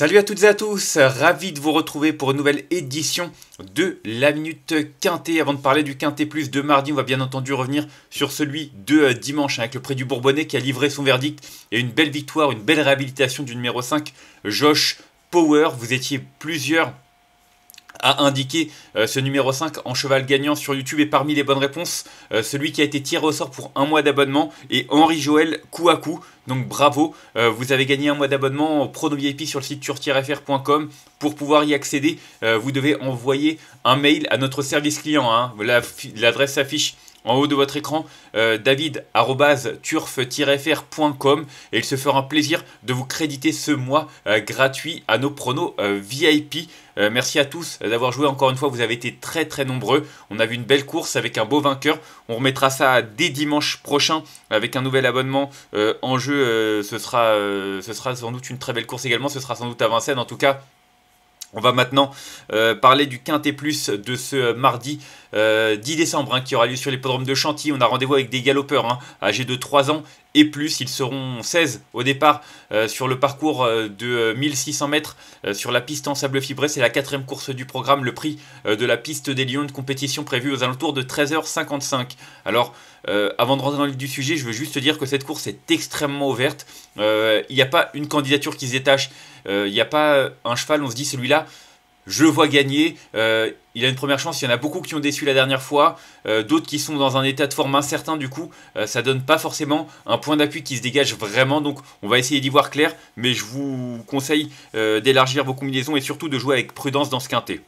Salut à toutes et à tous, ravi de vous retrouver pour une nouvelle édition de la Minute Quintet. Avant de parler du Quintet Plus de mardi, on va bien entendu revenir sur celui de euh, dimanche hein, avec le prix du Bourbonnais qui a livré son verdict et une belle victoire, une belle réhabilitation du numéro 5, Josh Power. Vous étiez plusieurs a indiqué euh, ce numéro 5 en cheval gagnant sur YouTube et parmi les bonnes réponses, euh, celui qui a été tiré au sort pour un mois d'abonnement et Henri Joël coup à coup. Donc bravo, euh, vous avez gagné un mois d'abonnement Prono VIP sur le site turtirefr.com. Pour pouvoir y accéder, vous devez envoyer un mail à notre service client. Hein. L'adresse s'affiche en haut de votre écran, euh, david-turf-fr.com et il se fera un plaisir de vous créditer ce mois euh, gratuit à nos pronos euh, VIP. merci à tous d'avoir joué encore une fois, vous avez été très très nombreux. On a vu une belle course avec un beau vainqueur. On remettra ça dès dimanche prochain avec un nouvel abonnement en jeu. ce, sera, ce sera sans doute une très belle course également, ce sera sans doute à Vincennes en tout cas. On va maintenant euh, parler du Quintet Plus de ce euh, mardi 10 euh, décembre hein, qui aura lieu sur l'hippodrome de Chantilly. On a rendez-vous avec des galopeurs hein, âgés de 3 ans et plus. Ils seront 16 au départ euh, sur le parcours euh, de 1600 euh, mètres sur la piste en sable fibré. C'est la quatrième course du programme. Le prix de la piste des Lions de compétition prévue aux alentours de 13h55. Alors, avant de rentrer dans le du sujet, je veux juste dire que cette course est extrêmement ouverte. Il n'y a pas une candidature qui se détache. Il n'y a pas un cheval, on se dit celui-là je vois gagner. Euh, il a une première chance, il y en a beaucoup qui ont déçu la dernière fois, euh, d'autres qui sont dans un état de forme incertain du coup, euh, ça donne pas forcément un point d'appui qui se dégage vraiment, donc on va essayer d'y voir clair, mais je vous conseille d'élargir vos combinaisons et surtout de jouer avec prudence dans ce quintet.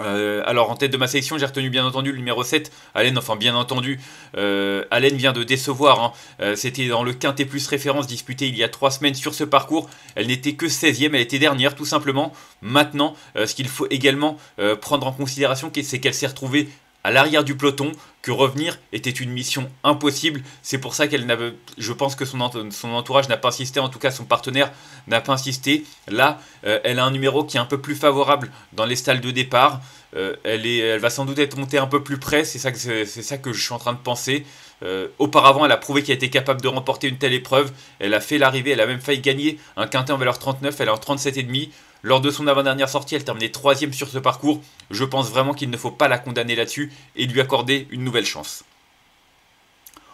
Euh, alors en tête de ma section, j'ai retenu bien entendu le numéro 7, Allen, enfin bien entendu, euh, vient de décevoir, hein. euh, c'était dans le quintet plus référence disputé il y a 3 semaines sur ce parcours, elle n'était que 16e, elle était dernière tout simplement, maintenant euh, ce qu'il faut également prendre en considération c'est qu'elle s'est retrouvée à l'arrière du peloton que revenir était une mission impossible. C'est pour ça qu'elle n'avait. je pense que son, entourage n'a pas insisté, en tout cas son partenaire n'a pas insisté. Là, euh, elle a un numéro qui est un peu plus favorable dans les stalles de départ. Euh, elle, est, elle va sans doute être montée un peu plus près, c'est ça, ça que je suis en train de penser. Euh, auparavant, elle a prouvé qu'elle était capable de remporter une telle épreuve. Elle a fait l'arrivée, elle a même failli gagner un quintet en valeur 39, elle est en 37,5. Lors de son avant-dernière sortie, elle terminait troisième sur ce parcours. Je pense vraiment qu'il ne faut pas la condamner là-dessus et lui accorder une nouvelle chance.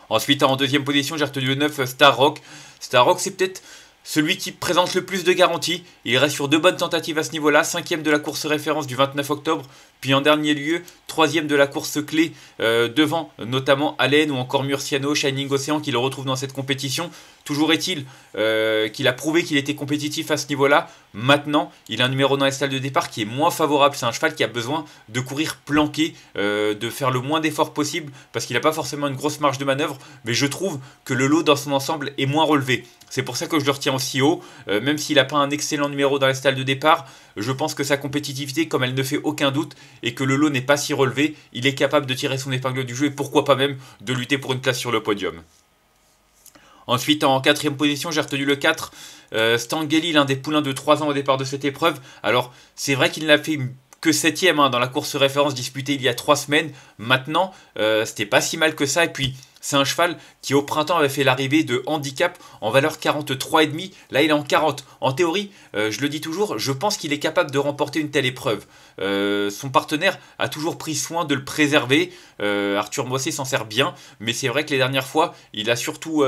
Ensuite, en deuxième position, j'ai retenu le 9 Star Rock. Star Rock, c'est peut-être celui qui présente le plus de garanties, il reste sur deux bonnes tentatives à ce niveau-là, cinquième de la course référence du 29 octobre, puis en dernier lieu, troisième de la course clé euh, devant notamment Allen ou encore Murciano, Shining Ocean qui le retrouve dans cette compétition. Toujours est-il euh, qu'il a prouvé qu'il était compétitif à ce niveau-là. Maintenant, il a un numéro dans les salles de départ qui est moins favorable. C'est un cheval qui a besoin de courir planqué, euh, de faire le moins d'efforts possible parce qu'il n'a pas forcément une grosse marge de manœuvre. Mais je trouve que le lot dans son ensemble est moins relevé. C'est pour ça que je le retiens aussi haut. Euh, même s'il n'a pas un excellent numéro dans la stalle de départ, je pense que sa compétitivité, comme elle ne fait aucun doute, et que le lot n'est pas si relevé, il est capable de tirer son épingle du jeu et pourquoi pas même de lutter pour une place sur le podium. Ensuite, en quatrième position, j'ai retenu le 4, euh, Stangeli, l'un des poulains de 3 ans au départ de cette épreuve. Alors, c'est vrai qu'il n'a fait que 7ème hein, dans la course référence disputée il y a 3 semaines, Maintenant, euh, c'était pas si mal que ça. Et puis, c'est un cheval qui au printemps avait fait l'arrivée de handicap en valeur 43,5. Là, il est en 40. En théorie, euh, je le dis toujours, je pense qu'il est capable de remporter une telle épreuve. Euh, son partenaire a toujours pris soin de le préserver. Arthur Mossé s'en sert bien, mais c'est vrai que les dernières fois, il a surtout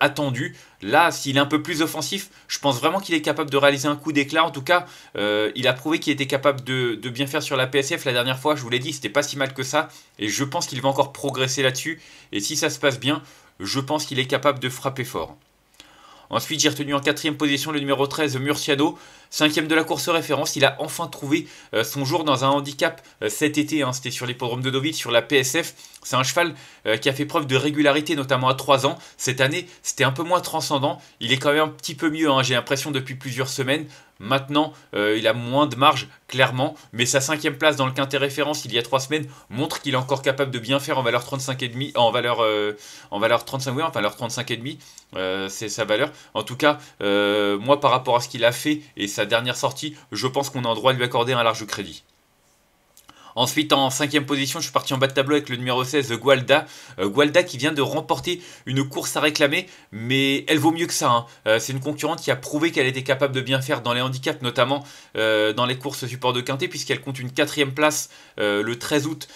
attendu. Là, s'il est un peu plus offensif, je pense vraiment qu'il est capable de réaliser un coup d'éclat. En tout cas, il a prouvé qu'il était capable de bien faire sur la PSF la dernière fois. Je vous l'ai dit, c'était pas si mal que ça. Et je pense qu'il va encore progresser là-dessus. Et si ça se passe bien, je pense qu'il est capable de frapper fort. Ensuite, j'ai retenu en quatrième position le numéro 13, Murciano. Cinquième de la course référence, il a enfin trouvé euh, son jour dans un handicap euh, cet été. Hein. C'était sur l'hippodrome de Deauville, sur la PSF. C'est un cheval euh, qui a fait preuve de régularité, notamment à 3 ans. Cette année, c'était un peu moins transcendant. Il est quand même un petit peu mieux, hein, j'ai l'impression, depuis plusieurs semaines. Maintenant, euh, il a moins de marge, clairement, mais sa cinquième place dans le quintet référence il y a trois semaines montre qu'il est encore capable de bien faire en valeur 35,5, en valeur, euh, en valeur 35, oui, en valeur 35,5, demi euh, c'est sa valeur. En tout cas, moi, par rapport à ce qu'il a fait et sa dernière sortie, je pense qu'on a le droit de lui accorder un large crédit. Ensuite, en cinquième position, je suis parti en bas de tableau avec le numéro 16, Gualda. Euh, Gualda qui vient de remporter une course à réclamer, mais elle vaut mieux que ça. Hein. Euh, c'est une concurrente qui a prouvé qu'elle était capable de bien faire dans les handicaps, notamment euh, dans les courses support de Quintet, puisqu'elle compte une quatrième place le 13 août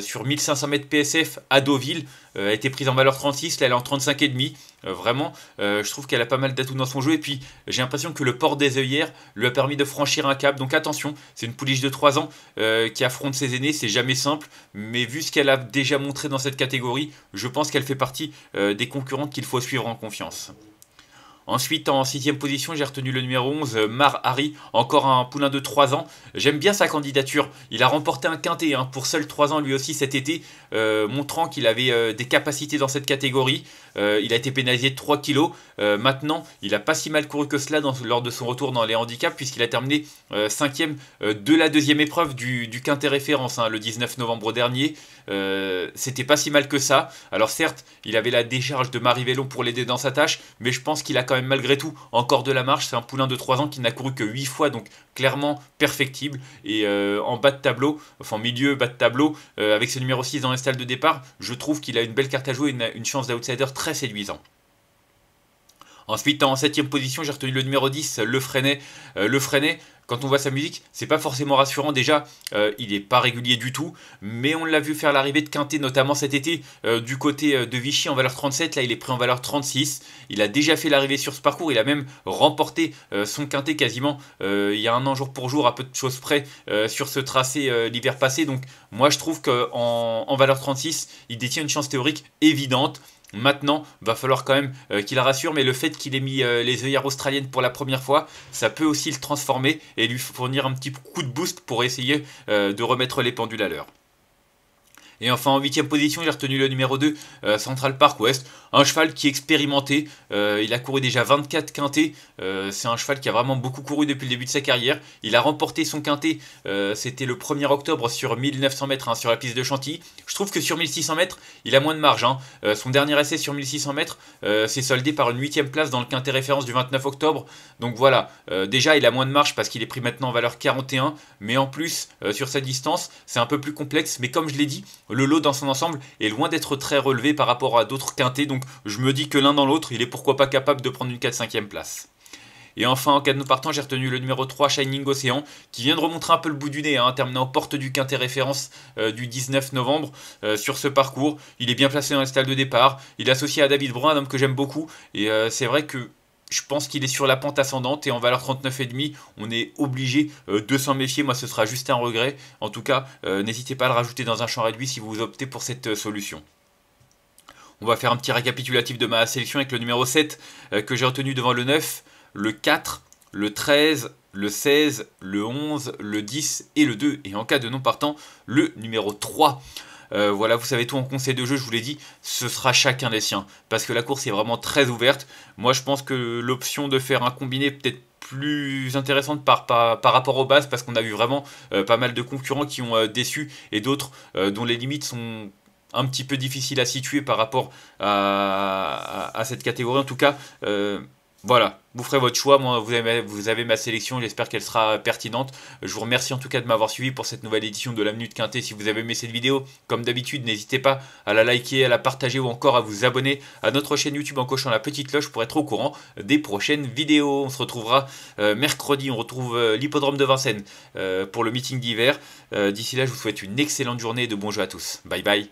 sur 1500 mètres PSF à Deauville a euh, été prise en valeur 36, là elle est en 35,5. Euh, vraiment, euh, je trouve qu'elle a pas mal d'atouts dans son jeu. Et puis, j'ai l'impression que le port des œillères lui a permis de franchir un cap. Donc attention, c'est une pouliche de 3 ans qui affronte ses aînés. C'est jamais simple. Mais vu ce qu'elle a déjà montré dans cette catégorie, je pense qu'elle fait partie des concurrentes qu'il faut suivre en confiance. Ensuite, en sixième position, j'ai retenu le numéro 11, Mar Harry, encore un poulain de 3 ans. J'aime bien sa candidature. Il a remporté un quintet hein, pour seul 3 ans lui aussi cet été, euh, montrant qu'il avait euh, des capacités dans cette catégorie. Euh, il a été pénalisé de 3 kilos. maintenant, il n'a pas si mal couru que cela lors de son retour dans les handicaps, puisqu'il a terminé 5ème de la deuxième épreuve du, quintet référence hein, le 19 novembre dernier. C'était pas si mal que ça. Alors certes, il avait la décharge de Marie Vélon pour l'aider dans sa tâche, mais je pense qu'il a quand malgré tout encore de la marche. C'est un poulain de 3 ans qui n'a couru que 8 fois, donc clairement perfectible. Et euh, en bas de tableau, enfin milieu, bas de tableau, euh, avec ce numéro 6 dans la salle de départ, je trouve qu'il a une belle carte à jouer, une, une chance d'outsider très séduisant Ensuite, en septième position, j'ai retenu le numéro 10, Le Freinet. Euh, le Freinet, quand on voit sa musique, c'est pas forcément rassurant. Déjà, euh, il n'est pas régulier du tout, mais on l'a vu faire l'arrivée de Quintet, notamment cet été, euh, du côté euh, de Vichy en valeur 37. Là, il est pris en valeur 36. Il a déjà fait l'arrivée sur ce parcours. Il a même remporté son Quintet quasiment il y a un an, jour pour jour, à peu de choses près, sur ce tracé l'hiver passé. Donc, moi, je trouve qu'en en, valeur 36, il détient une chance théorique évidente. Maintenant, va falloir quand même euh, qu'il la rassure, mais le fait qu'il ait mis euh, les œillères australiennes pour la première fois, ça peut aussi le transformer et lui fournir un petit coup de boost pour essayer euh, de remettre les pendules à l'heure. Et enfin en 8ème position, j'ai retenu le numéro 2, Central Park West. Un cheval qui est expérimenté, euh, il a couru déjà 24 quintés, euh, c'est un cheval qui a vraiment beaucoup couru depuis le début de sa carrière. Il a remporté son quintet, euh, c'était le 1er octobre sur 1900 mètres, hein, sur la piste de Chantilly. Je trouve que sur 1600 mètres, il a moins de marge. Hein. son dernier essai sur 1600 mètres s'est soldé par une 8 place dans le quintet référence du 29 octobre. Donc voilà, déjà il a moins de marge parce qu'il est pris maintenant en valeur 41, mais en plus sur sa distance, c'est un peu plus complexe. Mais comme je l'ai dit, le lot dans son ensemble est loin d'être très relevé par rapport à d'autres quintés. Donc je me dis que l'un dans l'autre, il est pourquoi pas capable de prendre une 4-5e place. Et enfin, en cas de partant, j'ai retenu le numéro 3, Shining Ocean, qui vient de remontrer un peu le bout du nez, hein, terminant porte du quintet référence euh, du 19 novembre euh, sur ce parcours. Il est bien placé dans la stade de départ. Il est associé à David Brun, un homme que j'aime beaucoup. Et euh, c'est vrai que je pense qu'il est sur la pente ascendante et en valeur 39,5, on est obligé de s'en méfier. Moi, ce sera juste un regret. En tout cas, n'hésitez pas à le rajouter dans un champ réduit si vous optez pour cette solution. On va faire un petit récapitulatif de ma sélection avec le numéro 7 euh, que j'ai retenu devant le 9, le 4, le 13, le 16, le 11, le 10 et le 2. Et en cas de non partant, le numéro 3. Euh, voilà, vous savez tout en conseil de jeu, je vous l'ai dit, ce sera chacun des siens. Parce que la course est vraiment très ouverte. Moi, je pense que l'option de faire un combiné peut-être plus intéressante par, par, rapport aux bases, parce qu'on a vu vraiment euh, pas mal de concurrents qui ont déçu et d'autres dont les limites sont un petit peu difficile à situer par rapport à, cette catégorie. En tout cas, euh, voilà, vous ferez votre choix. Moi, vous avez, ma sélection. J'espère qu'elle sera pertinente. Je vous remercie en tout cas de m'avoir suivi pour cette nouvelle édition de la Minute Quintet, Si vous avez aimé cette vidéo, comme d'habitude, n'hésitez pas à la liker, à la partager ou encore à vous abonner à notre chaîne YouTube en cochant la petite cloche pour être au courant des prochaines vidéos. On se retrouvera euh, mercredi. On retrouve euh, l'hippodrome de Vincennes pour le meeting d'hiver. D'ici là, je vous souhaite une excellente journée et de bons jeux à tous. Bye bye.